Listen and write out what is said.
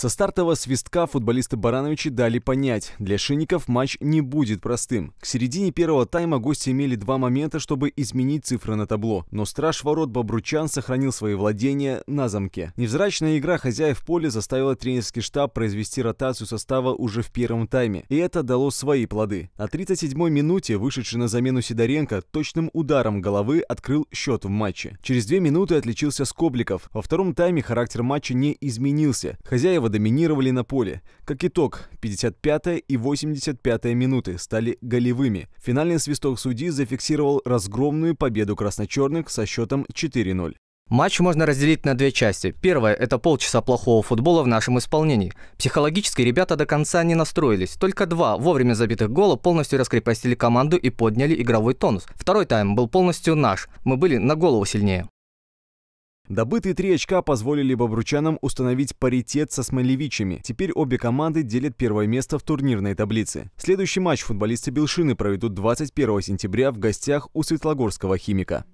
Со стартового свистка футболисты Барановичи дали понять, для шинников матч не будет простым. К середине первого тайма гости имели два момента, чтобы изменить цифры на табло, но страж ворот Бобручан сохранил свои владения на замке. Невзрачная игра хозяев поля заставила тренерский штаб произвести ротацию состава уже в первом тайме, и это дало свои плоды. На 37-й минуте вышедший на замену Сидоренко точным ударом головы открыл счет в матче. Через две минуты отличился Скобликов. Во втором тайме характер матча не изменился. Хозяева доминировали на поле. Как итог, 55-я и 85-я минуты стали голевыми. Финальный свисток судьи зафиксировал разгромную победу красно-черных со счетом 4-0. Матч можно разделить на две части. Первая – это полчаса плохого футбола в нашем исполнении. Психологически ребята до конца не настроились. Только два вовремя забитых гола полностью раскрепостили команду и подняли игровой тонус. Второй тайм был полностью наш. Мы были на голову сильнее. Добытые три очка позволили бобручанам установить паритет со смолевичами. Теперь обе команды делят первое место в турнирной таблице. Следующий матч футболисты Белшины проведут 21 сентября в гостях у светлогорского химика.